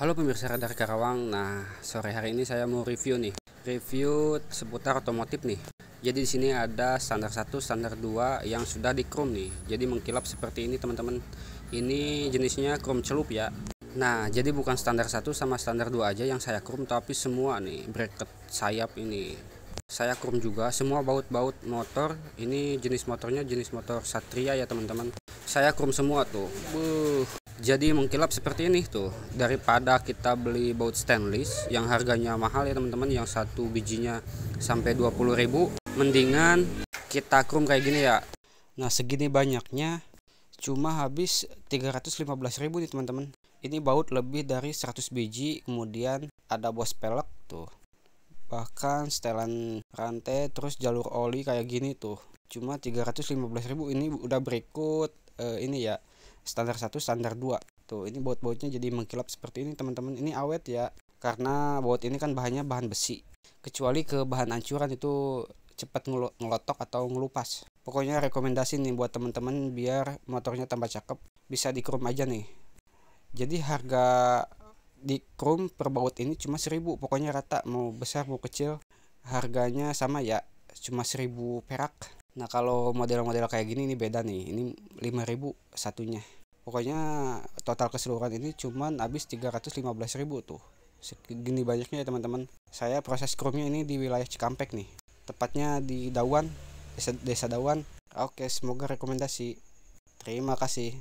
Halo pemirsa Radar Karawang. Nah, sore hari ini saya mau review nih. Review seputar otomotif nih. Jadi di sini ada standar 1, standar 2 yang sudah di chrome nih. Jadi mengkilap seperti ini, teman-teman. Ini jenisnya chrome celup ya. Nah, jadi bukan standar 1 sama standar 2 aja yang saya chrome tapi semua nih bracket sayap ini. Saya chrome juga semua baut-baut motor. Ini jenis motornya jenis motor Satria ya, teman-teman. Saya chrome semua tuh. Buh, jadi mengkilap seperti ini tuh daripada kita beli baut stainless yang harganya mahal ya teman-teman yang satu bijinya sampai ribu mendingan kita krum kayak gini ya nah segini banyaknya cuma habis ribu nih teman-teman ini baut lebih dari 100 biji kemudian ada bos pelek tuh bahkan setelan rantai terus jalur oli kayak gini tuh cuma ribu ini udah berikut uh, ini ya standar 1 standar 2 tuh ini baut-bautnya jadi mengkilap seperti ini teman-teman ini awet ya karena baut ini kan bahannya bahan besi kecuali ke bahan ancuran itu cepat ngelotok atau ngelupas pokoknya rekomendasi nih buat teman-teman biar motornya tambah cakep bisa di chrome aja nih jadi harga di chrome per baut ini cuma seribu. pokoknya rata mau besar mau kecil harganya sama ya cuma seribu perak Nah kalau model-model kayak gini ini beda nih. Ini 5000 satunya. Pokoknya total keseluruhan ini cuman habis 315.000 tuh. Segini banyaknya ya teman-teman. Saya proses chrome ini di wilayah Cikampek nih. Tepatnya di Dawan, Desa, Desa Dawan. Oke, semoga rekomendasi. Terima kasih.